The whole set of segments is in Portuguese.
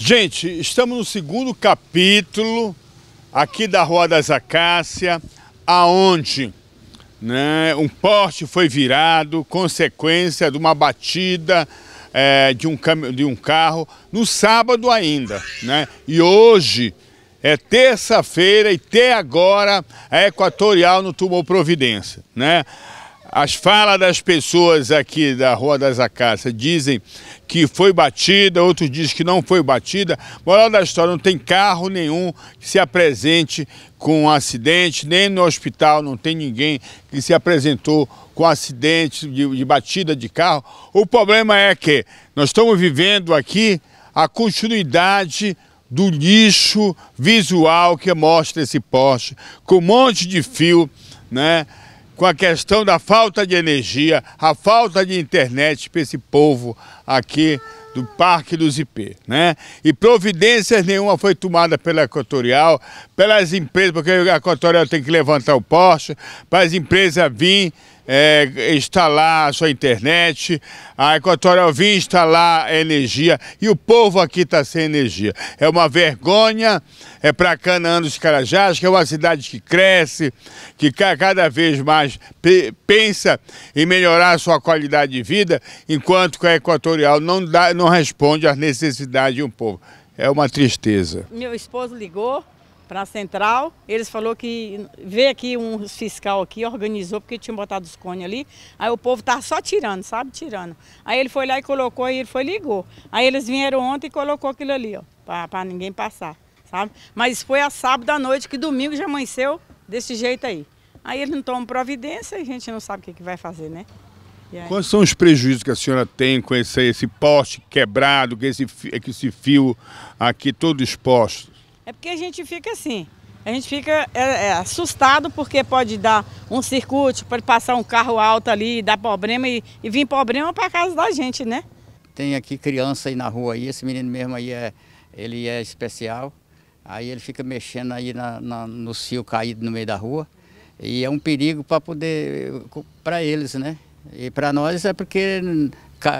Gente, estamos no segundo capítulo aqui da Rua das Acácias, aonde né, um poste foi virado, consequência de uma batida é, de, um, de um carro, no sábado ainda. Né? E hoje é terça-feira e até agora a é Equatorial não tomou providência. Né? As falas das pessoas aqui da Rua das Acácias dizem que foi batida, outros dizem que não foi batida. Moral da história, não tem carro nenhum que se apresente com um acidente, nem no hospital não tem ninguém que se apresentou com acidente de, de batida de carro. O problema é que nós estamos vivendo aqui a continuidade do lixo visual que mostra esse poste, com um monte de fio, né? com a questão da falta de energia, a falta de internet para esse povo aqui do Parque dos IP, né? E providências nenhuma foi tomada pela Equatorial, pelas empresas, porque a Equatorial tem que levantar o poste, para as empresas virem é, está lá a sua internet, a Equatorial vem instalar a energia e o povo aqui está sem energia. É uma vergonha é para Canaã dos Carajás, que é uma cidade que cresce, que cada vez mais pensa em melhorar a sua qualidade de vida, enquanto que a Equatorial não, dá, não responde às necessidades de um povo. É uma tristeza. Meu esposo ligou para a central. Eles falou que veio aqui um fiscal aqui, organizou, porque tinha botado os cones ali. Aí o povo tava só tirando, sabe? Tirando. Aí ele foi lá e colocou, e ele foi ligou. Aí eles vieram ontem e colocou aquilo ali, ó, para ninguém passar, sabe? Mas foi a sábado à noite, que domingo já amanheceu desse jeito aí. Aí eles não tomam providência e a gente não sabe o que, que vai fazer, né? Quais são os prejuízos que a senhora tem com esse, esse poste quebrado, com esse, esse fio aqui todo exposto? É porque a gente fica assim, a gente fica é, é, assustado porque pode dar um circuito, pode passar um carro alto ali, dar problema e, e vir problema para casa da gente, né? Tem aqui criança aí na rua aí, esse menino mesmo aí é, ele é especial. Aí ele fica mexendo aí na, na, no fio caído no meio da rua. E é um perigo para poder, para eles, né? E para nós é porque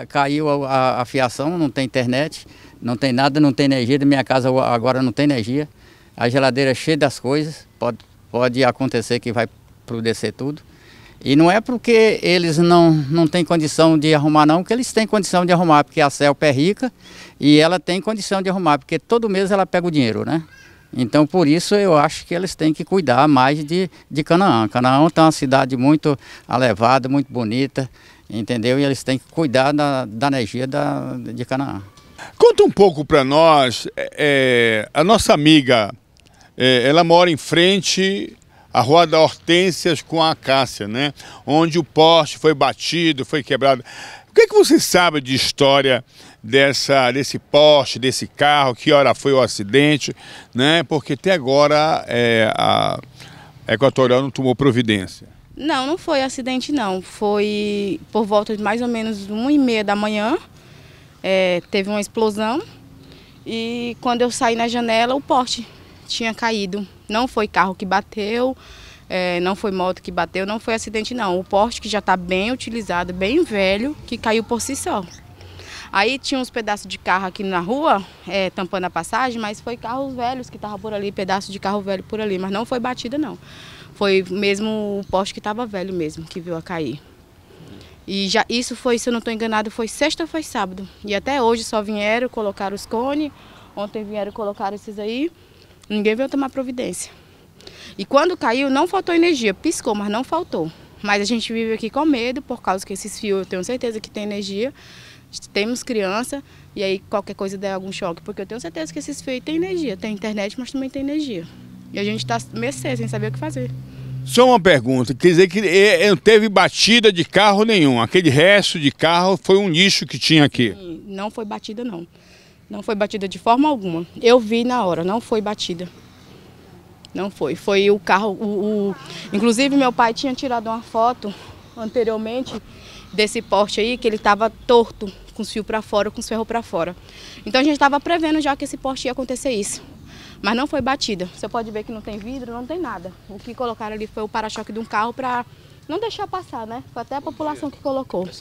caiu a, a fiação, não tem internet não tem nada, não tem energia, da minha casa agora não tem energia. A geladeira é cheia das coisas, pode, pode acontecer que vai prudecer tudo. E não é porque eles não, não têm condição de arrumar, não, que eles têm condição de arrumar, porque a CELP é rica e ela tem condição de arrumar, porque todo mês ela pega o dinheiro, né? Então, por isso, eu acho que eles têm que cuidar mais de, de Canaã. Canaã está uma cidade muito elevada, muito bonita, entendeu? E eles têm que cuidar da, da energia da, de Canaã. Conta um pouco para nós, é, é, a nossa amiga, é, ela mora em frente à Rua da Hortências com a Cássia, né? Onde o poste foi batido, foi quebrado. O que, é que você sabe de história dessa, desse poste, desse carro, que hora foi o acidente, né? Porque até agora é, a Equatorial não tomou providência. Não, não foi acidente não. Foi por volta de mais ou menos uma e meia da manhã é, teve uma explosão e quando eu saí na janela o porte tinha caído. Não foi carro que bateu, é, não foi moto que bateu, não foi acidente não. O porte que já está bem utilizado, bem velho, que caiu por si só. Aí tinha uns pedaços de carro aqui na rua, é, tampando a passagem, mas foi carros velhos que estavam por ali, pedaço de carro velho por ali, mas não foi batida não. Foi mesmo o poste que estava velho mesmo, que viu a cair. E já isso foi, se eu não estou enganado, foi sexta ou foi sábado. E até hoje só vieram colocar os cones, ontem vieram colocar esses aí, ninguém veio tomar providência. E quando caiu, não faltou energia, piscou, mas não faltou. Mas a gente vive aqui com medo, por causa que esses fios eu tenho certeza que tem energia. Temos criança, e aí qualquer coisa der algum choque, porque eu tenho certeza que esses fios têm energia. Tem internet, mas também tem energia. E a gente está mercê, sem saber o que fazer. Só uma pergunta, quer dizer que eh, eh, não teve batida de carro nenhum, aquele resto de carro foi um lixo que tinha aqui? Não foi batida não, não foi batida de forma alguma. Eu vi na hora, não foi batida, não foi. Foi o carro, o, o... inclusive meu pai tinha tirado uma foto anteriormente desse porte aí, que ele estava torto, com os fios para fora, com os ferros para fora. Então a gente estava prevendo já que esse porte ia acontecer isso mas não foi batida. Você pode ver que não tem vidro, não tem nada. O que colocaram ali foi o para-choque de um carro para não deixar passar, né? Foi até a população que colocou.